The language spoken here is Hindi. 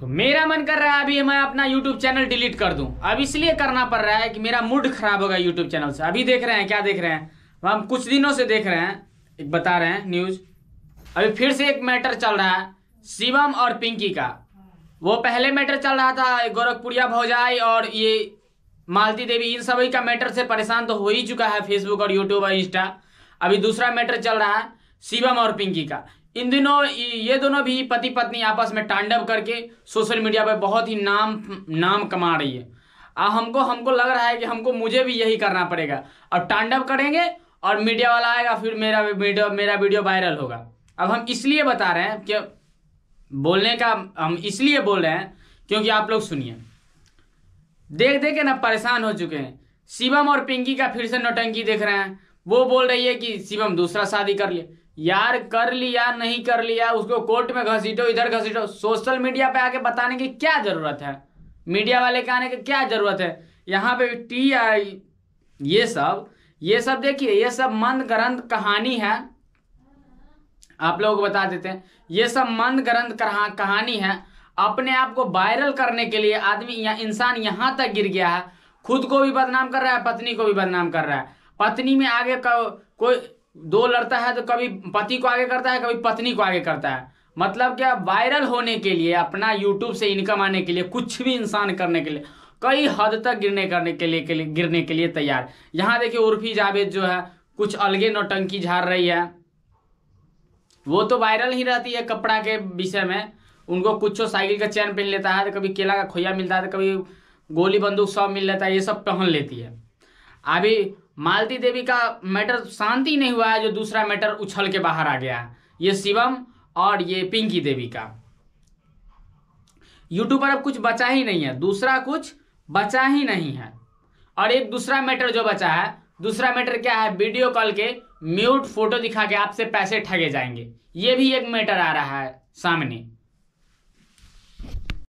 तो मेरा मन कर रहा है अभी मैं अपना यूट्यूब चैनल डिलीट कर दूं अब इसलिए करना पड़ रहा है कि मेरा मूड खराब होगा यूट्यूब चैनल से अभी देख रहे हैं क्या देख रहे हैं हम कुछ दिनों से देख रहे हैं एक बता रहे हैं न्यूज अभी फिर से एक मैटर चल रहा है शिवम और पिंकी का वो पहले मैटर चल रहा था गोरखपुरिया भौजाई और ये मालती देवी इन सभी का मैटर से परेशान तो हो ही चुका है फेसबुक और यूट्यूब और इंस्टा अभी दूसरा मैटर चल रहा है शिवम और पिंकी का इन दिनों ये दोनों भी पति पत्नी आपस में टांडव करके सोशल मीडिया पर बहुत ही नाम नाम कमा रही है आ हमको हमको लग रहा है कि हमको मुझे भी यही करना पड़ेगा अब टांडव करेंगे और मीडिया वाला आएगा फिर मेरा वीडियो मेरा वीडियो वायरल होगा अब हम इसलिए बता रहे हैं कि बोलने का हम इसलिए बोल रहे हैं क्योंकि आप लोग सुनिए देख देख के ना परेशान हो चुके हैं शिवम और पिंकी का फिर से नौटंकी देख रहे हैं वो बोल रही है कि शिवम दूसरा शादी कर लिया यार कर लिया नहीं कर लिया उसको कोर्ट में घसीटो इधर घसीटो सोशल मीडिया पे आके बताने की क्या जरूरत है मीडिया वाले के आने की क्या जरूरत है यहाँ पे टी आई ये सब ये सब देखिए ये सब मंद ग्रंथ कहानी है आप लोगों को बता देते हैं ये सब मंद ग्रंथ कहानी है अपने आप को वायरल करने के लिए आदमी या इंसान यहाँ तक गिर गया है खुद को भी बदनाम कर रहा है पत्नी को भी बदनाम कर रहा है पत्नी में आगे कोई दो लड़ता है तो कभी पति को आगे करता है कभी पत्नी को आगे करता है मतलब क्या वायरल होने के लिए अपना यूट्यूब से इनकम आने के लिए कुछ भी इंसान करने के लिए कई हद तक गिरने करने के लिए, के लिए गिरने के लिए तैयार यहाँ देखिए उर्फी जावेद जो है कुछ अलगे नौटंकी झाड़ रही है वो तो वायरल ही रहती है कपड़ा के विषय में उनको कुछ साइकिल का चैन पहन लेता है तो कभी केला का खोया मिलता है तो कभी गोली बंदूक सब मिल लेता है ये सब पहन लेती है अभी मालती देवी का मैटर शांति नहीं हुआ है जो दूसरा मैटर उछल के बाहर आ गया ये शिवम और ये पिंकी देवी का यूट्यूब पर अब कुछ बचा ही नहीं है दूसरा कुछ बचा ही नहीं है और एक दूसरा मैटर जो बचा है दूसरा मैटर क्या है वीडियो कॉल के म्यूट फोटो दिखा के आपसे पैसे ठगे जाएंगे ये भी एक मैटर आ रहा है सामने